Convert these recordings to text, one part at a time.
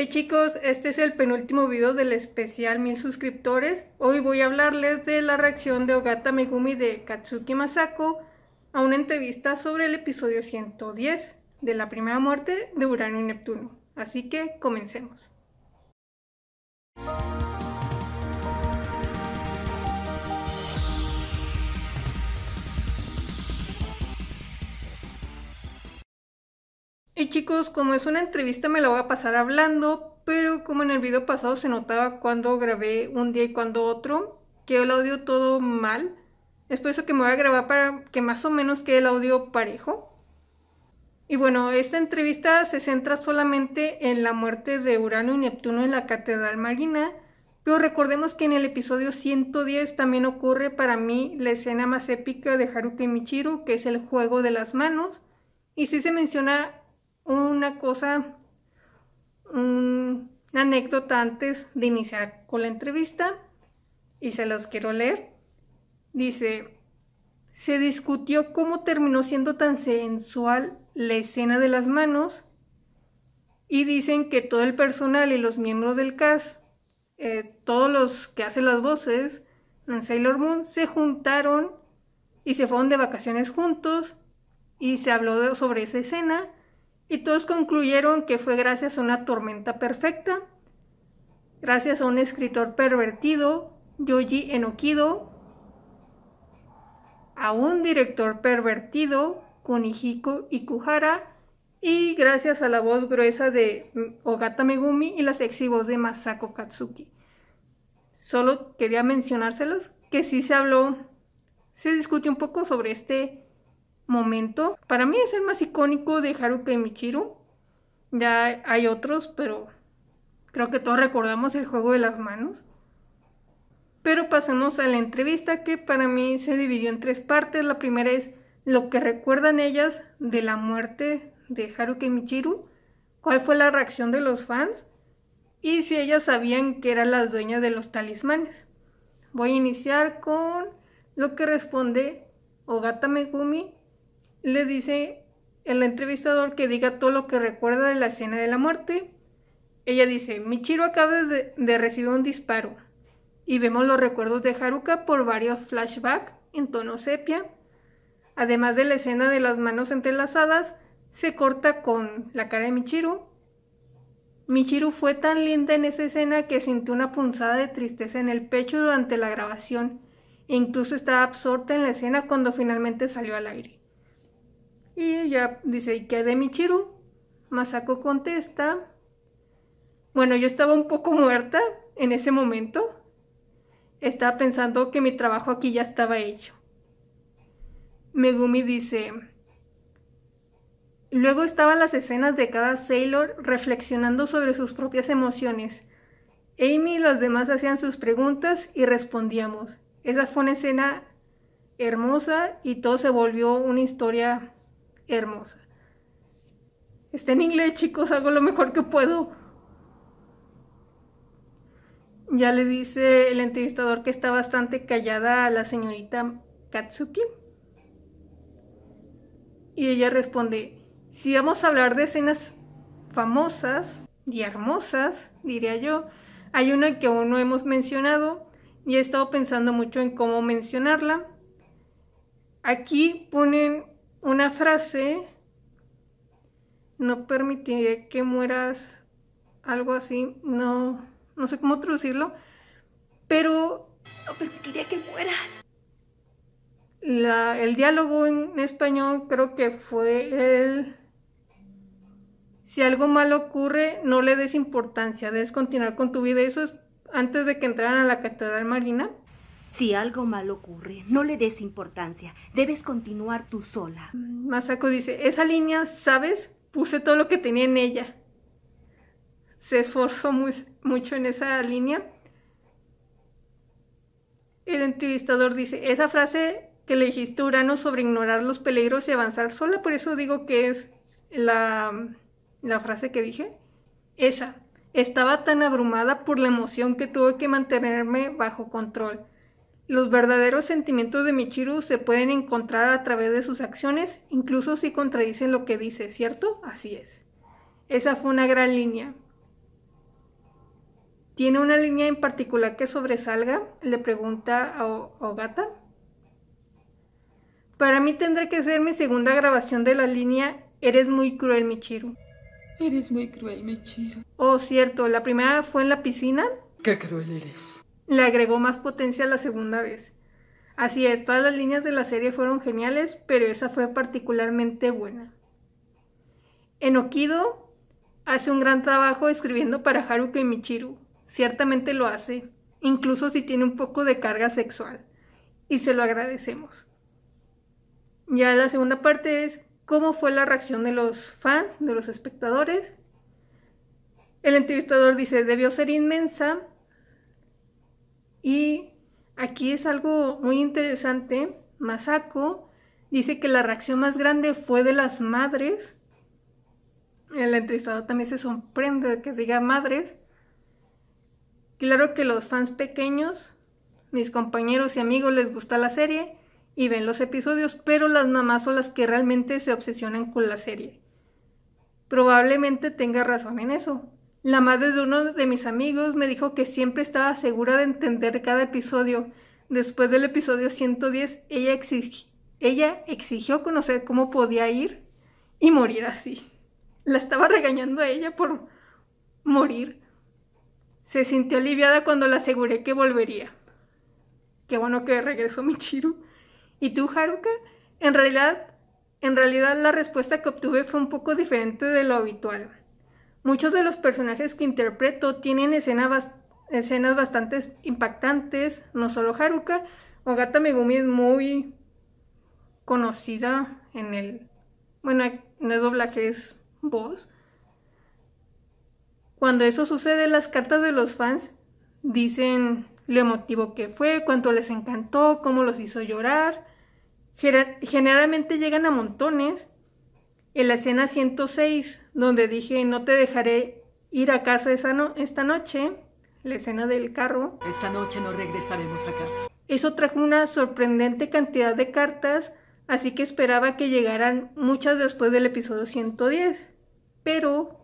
Hey eh, chicos, este es el penúltimo video del especial mil suscriptores. Hoy voy a hablarles de la reacción de Ogata Megumi de Katsuki Masako a una entrevista sobre el episodio 110 de la primera muerte de Urano y Neptuno. Así que comencemos. Y chicos, como es una entrevista me la voy a pasar hablando, pero como en el video pasado se notaba cuando grabé un día y cuando otro, quedó el audio todo mal. Es por eso que me voy a grabar para que más o menos quede el audio parejo. Y bueno, esta entrevista se centra solamente en la muerte de Urano y Neptuno en la Catedral Marina, pero recordemos que en el episodio 110 también ocurre para mí la escena más épica de Haruka y Michiru, que es el juego de las manos, y sí se menciona una cosa, una anécdota antes de iniciar con la entrevista y se los quiero leer. Dice, se discutió cómo terminó siendo tan sensual la escena de las manos y dicen que todo el personal y los miembros del cast, eh, todos los que hacen las voces en Sailor Moon, se juntaron y se fueron de vacaciones juntos y se habló sobre esa escena y todos concluyeron que fue gracias a una tormenta perfecta, gracias a un escritor pervertido, Yoji Enokido, a un director pervertido, Kunihiko Ikuhara, y gracias a la voz gruesa de Ogata Megumi y la sexy voz de Masako Katsuki. Solo quería mencionárselos que sí se habló, se discutió un poco sobre este momento. Para mí es el más icónico de Haruka Michiru. Ya hay otros, pero creo que todos recordamos el juego de las manos. Pero pasemos a la entrevista que para mí se dividió en tres partes. La primera es lo que recuerdan ellas de la muerte de Haruka Michiru, cuál fue la reacción de los fans y si ellas sabían que eran las dueñas de los talismanes. Voy a iniciar con lo que responde Ogata Megumi le dice el entrevistador que diga todo lo que recuerda de la escena de la muerte. Ella dice, Michiru acaba de, de recibir un disparo y vemos los recuerdos de Haruka por varios flashbacks en tono sepia. Además de la escena de las manos entrelazadas, se corta con la cara de Michiru. Michiru fue tan linda en esa escena que sintió una punzada de tristeza en el pecho durante la grabación e incluso estaba absorta en la escena cuando finalmente salió al aire. Y ella dice, ¿y qué de Michiru? Masako contesta, bueno, yo estaba un poco muerta en ese momento. Estaba pensando que mi trabajo aquí ya estaba hecho. Megumi dice, luego estaban las escenas de cada Sailor reflexionando sobre sus propias emociones. Amy y los demás hacían sus preguntas y respondíamos. Esa fue una escena hermosa y todo se volvió una historia hermosa. Está en inglés, chicos, hago lo mejor que puedo. Ya le dice el entrevistador que está bastante callada a la señorita Katsuki. Y ella responde, si vamos a hablar de escenas famosas y hermosas, diría yo, hay una que aún no hemos mencionado y he estado pensando mucho en cómo mencionarla. Aquí ponen una frase no permitiré que mueras, algo así, no, no sé cómo traducirlo, pero... No permitiré que mueras. La, el diálogo en español creo que fue el... Si algo malo ocurre, no le des importancia, debes continuar con tu vida. Eso es antes de que entraran a la Catedral Marina. Si algo mal ocurre, no le des importancia. Debes continuar tú sola. Mm, Masako dice, esa línea, ¿sabes? Puse todo lo que tenía en ella. Se esforzó mucho en esa línea. El entrevistador dice, esa frase que le dijiste a Urano sobre ignorar los peligros y avanzar sola, por eso digo que es la frase que dije. Esa. Estaba tan abrumada por la emoción que tuve que mantenerme bajo control. Los verdaderos sentimientos de Michiru se pueden encontrar a través de sus acciones, incluso si contradicen lo que dice, ¿cierto? Así es. Esa fue una gran línea. ¿Tiene una línea en particular que sobresalga? Le pregunta a Ogata. Para mí tendrá que ser mi segunda grabación de la línea Eres muy cruel, Michiru. Eres muy cruel, Michiru. Oh, cierto, la primera fue en la piscina. Qué cruel eres le agregó más potencia la segunda vez. Así es, todas las líneas de la serie fueron geniales, pero esa fue particularmente buena. Enokido hace un gran trabajo escribiendo para Haruka y Michiru. Ciertamente lo hace, incluso si tiene un poco de carga sexual. Y se lo agradecemos. Ya la segunda parte es cómo fue la reacción de los fans, de los espectadores. El entrevistador dice, debió ser inmensa y aquí es algo muy interesante. Masako dice que la reacción más grande fue de las madres. El entrevistado también se sorprende de que diga madres. Claro que los fans pequeños, mis compañeros y amigos les gusta la serie y ven los episodios, pero las mamás son las que realmente se obsesionan con la serie. Probablemente tenga razón en eso, la madre de uno de mis amigos me dijo que siempre estaba segura de entender cada episodio. Después del episodio 110, ella, ella exigió conocer cómo podía ir y morir así. La estaba regañando a ella por morir. Se sintió aliviada cuando le aseguré que volvería. Qué bueno que regresó Michiru. ¿Y tú, Haruka? En realidad, en realidad la respuesta que obtuve fue un poco diferente de lo habitual. Muchos de los personajes que interpreto tienen escenas bastante impactantes, no solo Haruka, Ogata Megumi es muy conocida en el... Bueno, no es doblaje, es voz. Cuando eso sucede, las cartas de los fans dicen lo emotivo que fue, cuánto les encantó, cómo los hizo llorar. Generalmente llegan a montones en la escena 106, donde dije, no te dejaré ir a casa esa no esta noche, la escena del carro. Esta noche no regresaremos a casa. Eso trajo una sorprendente cantidad de cartas, así que esperaba que llegaran muchas después del episodio 110, pero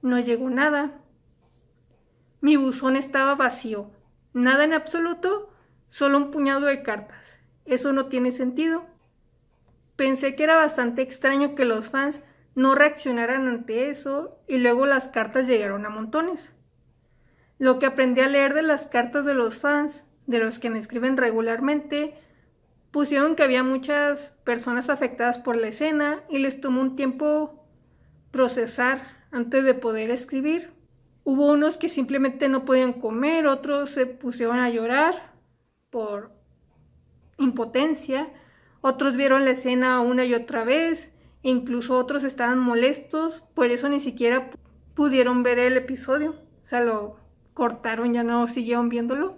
no llegó nada. Mi buzón estaba vacío, nada en absoluto, solo un puñado de cartas. Eso no tiene sentido. Pensé que era bastante extraño que los fans no reaccionaran ante eso y luego las cartas llegaron a montones. Lo que aprendí a leer de las cartas de los fans, de los que me escriben regularmente, pusieron que había muchas personas afectadas por la escena y les tomó un tiempo procesar antes de poder escribir. Hubo unos que simplemente no podían comer, otros se pusieron a llorar por impotencia otros vieron la escena una y otra vez, e incluso otros estaban molestos, por eso ni siquiera pudieron ver el episodio. O sea, lo cortaron, ya no siguieron viéndolo.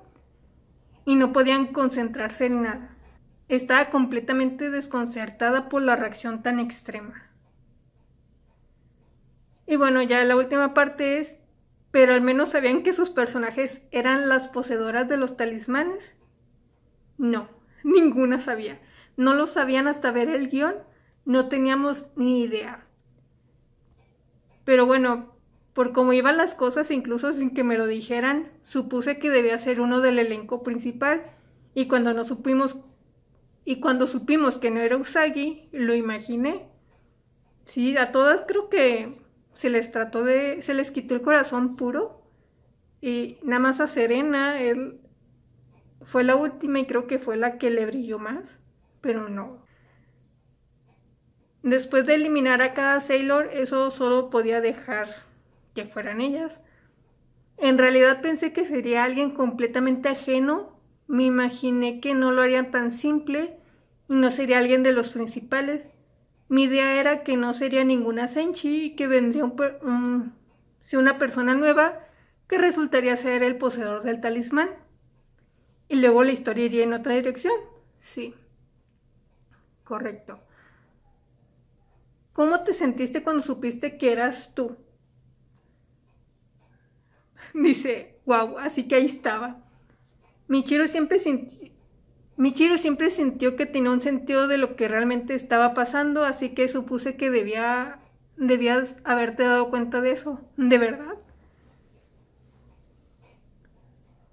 Y no podían concentrarse en nada. Estaba completamente desconcertada por la reacción tan extrema. Y bueno, ya la última parte es, pero al menos sabían que sus personajes eran las poseedoras de los talismanes. No, ninguna sabía. No lo sabían hasta ver el guión. No teníamos ni idea. Pero bueno, por cómo iban las cosas, incluso sin que me lo dijeran, supuse que debía ser uno del elenco principal. Y cuando no supimos y cuando supimos que no era Usagi, lo imaginé. Sí, a todas creo que se les trató de. se les quitó el corazón puro. Y nada más a Serena, él fue la última y creo que fue la que le brilló más pero no. Después de eliminar a cada Sailor, eso solo podía dejar que fueran ellas. En realidad pensé que sería alguien completamente ajeno, me imaginé que no lo harían tan simple y no sería alguien de los principales. Mi idea era que no sería ninguna Senchi y que vendría si una persona nueva que resultaría ser el poseedor del talismán. Y luego la historia iría en otra dirección, sí. Correcto. ¿Cómo te sentiste cuando supiste que eras tú? Dice, wow, así que ahí estaba. Michiro siempre, siempre sintió que tenía un sentido de lo que realmente estaba pasando, así que supuse que debía, debías haberte dado cuenta de eso, de verdad.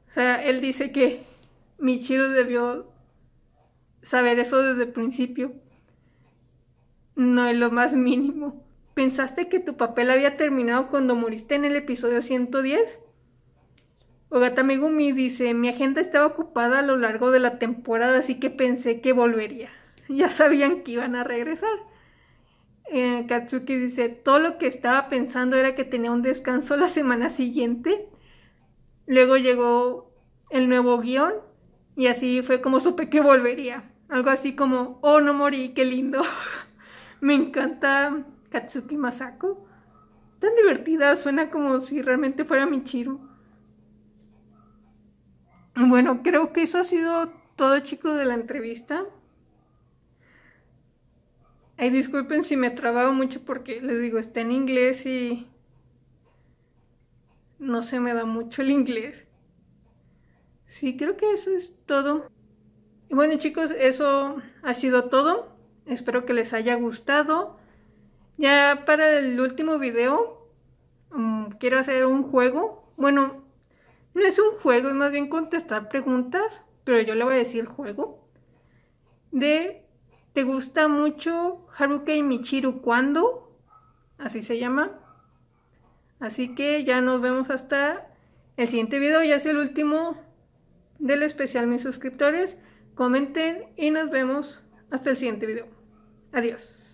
O sea, él dice que Michiro debió saber eso desde el principio. No es lo más mínimo. ¿Pensaste que tu papel había terminado cuando moriste en el episodio 110? Ogata Megumi dice, mi agenda estaba ocupada a lo largo de la temporada, así que pensé que volvería. Ya sabían que iban a regresar. Eh, Katsuki dice, todo lo que estaba pensando era que tenía un descanso la semana siguiente. Luego llegó el nuevo guión y así fue como supe que volvería. Algo así como, oh, no morí, qué lindo. Me encanta Katsuki Masako. Tan divertida, suena como si realmente fuera Michiru. Bueno, creo que eso ha sido todo, chicos, de la entrevista. Ay, disculpen si me trababa mucho porque les digo, está en inglés y no se me da mucho el inglés. Sí, creo que eso es todo. Y bueno chicos, eso ha sido todo. Espero que les haya gustado. Ya para el último video mm, quiero hacer un juego. Bueno, no es un juego, es más bien contestar preguntas, pero yo le voy a decir juego. De ¿Te gusta mucho Haruka Michiru cuando Así se llama. Así que ya nos vemos hasta el siguiente video, ya es el último del especial mis suscriptores, comenten y nos vemos hasta el siguiente video. Adiós.